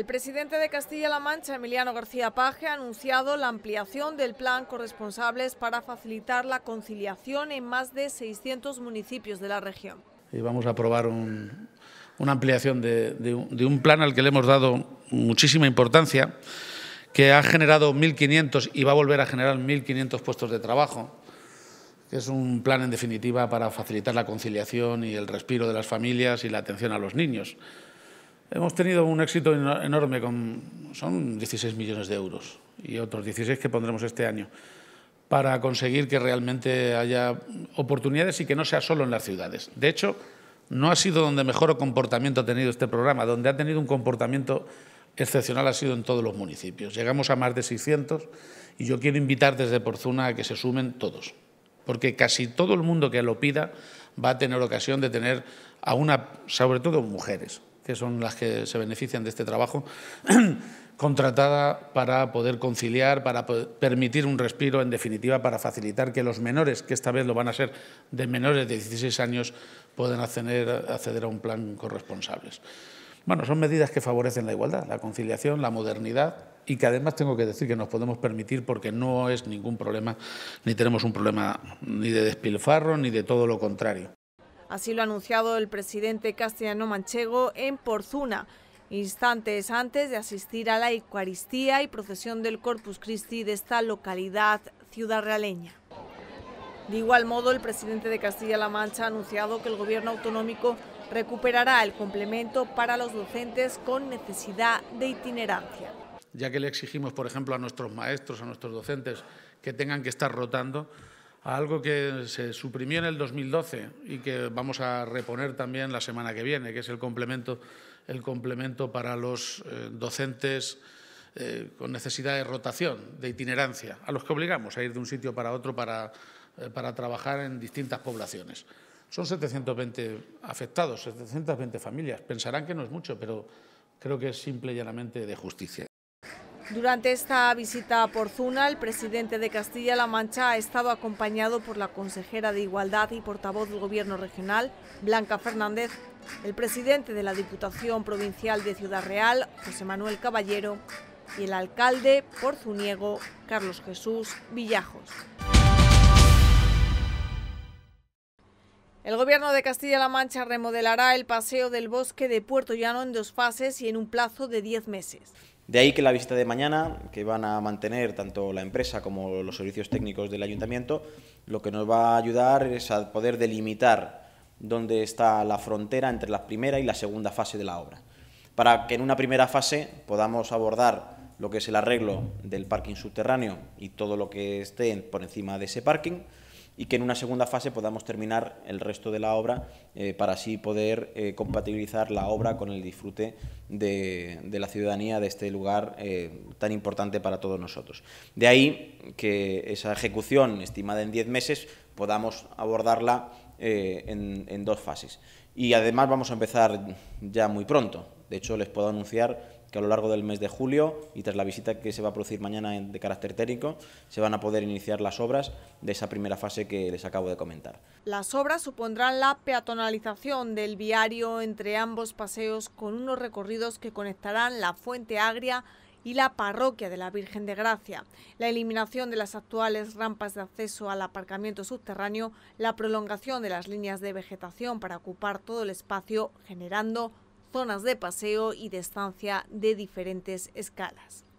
El presidente de Castilla-La Mancha, Emiliano García Paje, ha anunciado la ampliación del plan Corresponsables para facilitar la conciliación en más de 600 municipios de la región. Y vamos a aprobar una ampliación de, de un plan al que le hemos dado muchísima importancia, que ha generado 1.500 y va a volver a generar 1.500 puestos de trabajo que es un plan en definitiva para facilitar la conciliación y el respiro de las familias y la atención a los niños. Hemos tenido un éxito enorme, con, son 16 millones de euros y otros 16 que pondremos este año, para conseguir que realmente haya oportunidades y que no sea solo en las ciudades. De hecho, no ha sido donde mejor comportamiento ha tenido este programa, donde ha tenido un comportamiento excepcional ha sido en todos los municipios. Llegamos a más de 600 y yo quiero invitar desde Porzuna a que se sumen todos, porque casi todo el mundo que lo pida va a tener ocasión de tener a una, sobre todo mujeres, que son las que se benefician de este trabajo, contratada para poder conciliar, para permitir un respiro, en definitiva, para facilitar que los menores, que esta vez lo van a ser de menores de 16 años, puedan acceder, acceder a un plan corresponsables. Bueno, son medidas que favorecen la igualdad, la conciliación, la modernidad y que además tengo que decir que nos podemos permitir porque no es ningún problema, ni tenemos un problema ni de despilfarro, ni de todo lo contrario. Así lo ha anunciado el presidente castellano manchego en Porzuna, instantes antes de asistir a la Eucaristía y procesión del Corpus Christi de esta localidad ciudad realeña. De igual modo, el presidente de Castilla-La Mancha ha anunciado que el gobierno autonómico recuperará el complemento para los docentes con necesidad de itinerancia. Ya que le exigimos, por ejemplo, a nuestros maestros, a nuestros docentes, que tengan que estar rotando, a algo que se suprimió en el 2012 y que vamos a reponer también la semana que viene, que es el complemento, el complemento para los eh, docentes eh, con necesidad de rotación, de itinerancia, a los que obligamos a ir de un sitio para otro para, eh, para trabajar en distintas poblaciones. Son 720 afectados, 720 familias. Pensarán que no es mucho, pero creo que es simple y llanamente de justicia. Durante esta visita a Porzuna, el presidente de Castilla-La Mancha ha estado acompañado por la consejera de Igualdad y portavoz del Gobierno regional, Blanca Fernández, el presidente de la Diputación Provincial de Ciudad Real, José Manuel Caballero, y el alcalde porzuniego, Carlos Jesús Villajos. El gobierno de Castilla-La Mancha remodelará el paseo del bosque de Puerto Llano en dos fases y en un plazo de 10 meses. De ahí que la visita de mañana, que van a mantener tanto la empresa como los servicios técnicos del ayuntamiento, lo que nos va a ayudar es a poder delimitar dónde está la frontera entre la primera y la segunda fase de la obra, para que en una primera fase podamos abordar lo que es el arreglo del parking subterráneo y todo lo que esté por encima de ese parking, y que en una segunda fase podamos terminar el resto de la obra eh, para así poder eh, compatibilizar la obra con el disfrute de, la ciudadanía de este lugar eh, tan importante para todos nosotros. De ahí que esa ejecución estimada en 10 meses podamos abordarla en dos fases. Y además vamos a empezar ya muy pronto. De hecho, les puedo anunciar que a lo largo del mes de julio y tras la visita que se va a producir mañana de carácter técnico, se van a poder iniciar las obras de esa primera fase que les acabo de comentar. Las obras supondrán la peatonalización del viario entre ambos paseos con unos recorridos que conectarán la Fuente Agria y la parroquia de la Virgen de Gracia, la eliminación de las actuales rampas de acceso al aparcamiento subterráneo, la prolongación de las líneas de vegetación para ocupar todo el espacio generando zonas de paseo y de estancia de diferentes escalas.